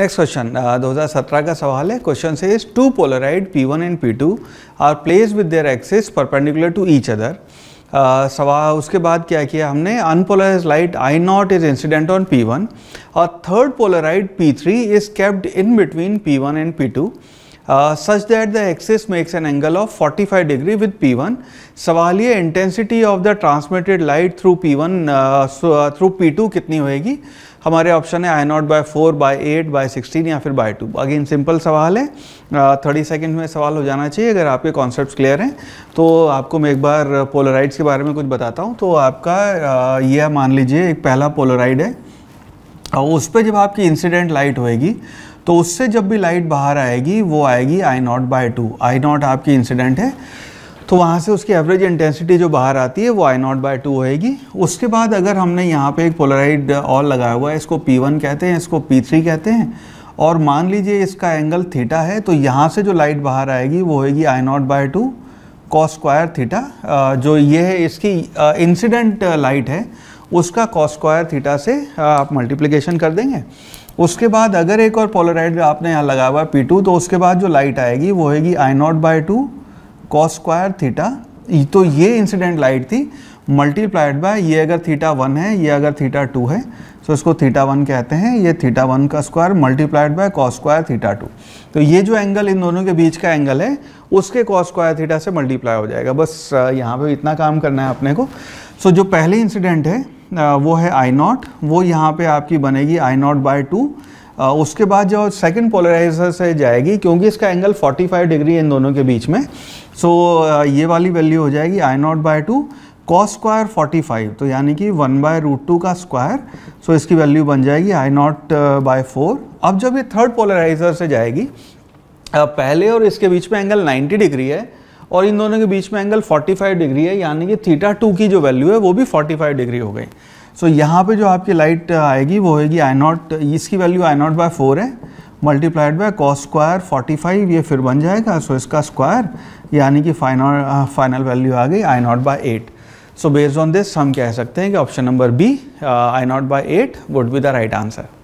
Next question 2017 का सवाल है question says is two polaroid P1 and P two are placed with their axes perpendicular to each other सवा उसके बाद क्या किया हमने unpolarised light I naught is incident on P1 और third polaroid P3 is kept in between P1 and P two that uh, such that the axis makes an angle of 45 degree with P1. सवाल ये intensity of the transmitted light through P1 through P2 कितनी होएगी हमारे option है I naught by four by eight by sixteen या फिर by two again simple सवाल है थर्टी uh, सेकेंड में सवाल हो जाना चाहिए अगर आपके कॉन्सेप्ट क्लियर हैं तो आपको मैं एक बार पोलराइड्स के बारे में कुछ बताता हूँ तो आपका uh, यह मान लीजिए एक पहला पोलराइड है और उस पर जब आपकी इंसिडेंट लाइट होएगी तो उससे जब भी लाइट बाहर आएगी वो आएगी I naught by two I naught आपकी इंसिडेंट है तो वहाँ से उसकी एवरेज इंटेंसिटी जो बाहर आती है वो आई नॉट बाई टू होएगी उसके बाद अगर हमने यहाँ पे एक पोलराइड और लगाया हुआ है इसको पी वन कहते हैं इसको पी थ्री कहते हैं और मान लीजिए इसका एंगल थीटा है तो यहाँ से जो लाइट बाहर आएगी वो होएगी I naught by two cos square theta जो ये है इसकी इंसिडेंट लाइट है उसका कॉस स्क्वायर थीटा से आप मल्टीप्लिकेशन कर देंगे उसके बाद अगर एक और पोलराइड आपने यहाँ लगा हुआ है पी तो उसके बाद जो लाइट आएगी वो होगी I naught by two cos square theta तो ये इंसिडेंट लाइट थी मल्टीप्लाइड बाय ये अगर थीटा वन है ये अगर थीटा टू है तो इसको थीटा वन कहते हैं ये थीटा वन का square multiplied by cos square theta two तो ये जो एंगल इन दोनों के बीच का एंगल है उसके कॉस स्क्वायर थीटा से मल्टीप्लाई हो जाएगा बस यहाँ पे इतना काम करना है अपने को सो so, जो पहले इंसिडेंट है वो है आई नॉट वो यहाँ पे आपकी बनेगी आई नॉट बाई टू उसके बाद जो सेकंड पोलराइजर से जाएगी क्योंकि इसका एंगल 45 डिग्री इन दोनों के बीच में सो so, ये वाली वैल्यू हो जाएगी I naught by two cos square forty तो यानी कि वन बाय रूट टू का स्क्वायर सो so इसकी वैल्यू बन जाएगी आई नॉट बाय फोर अब जब ये थर्ड पोलराइजर से जाएगी पहले और इसके बीच में एंगल 90 डिग्री है और इन दोनों के बीच में एंगल 45 डिग्री है यानी कि थीटा टू की जो वैल्यू है वो भी 45 डिग्री हो गई सो so, यहाँ पे जो आपकी लाइट आएगी वो होगी आई नॉट इसकी value I naught by four है multiplied by cos square forty ये फिर बन जाएगा सो so इसका स्क्वायर यानी कि फाइनल फाइनल वैल्यू आ गई I naught by eight so based on this हम कह सकते हैं कि option number B I naught by eight would be the right answer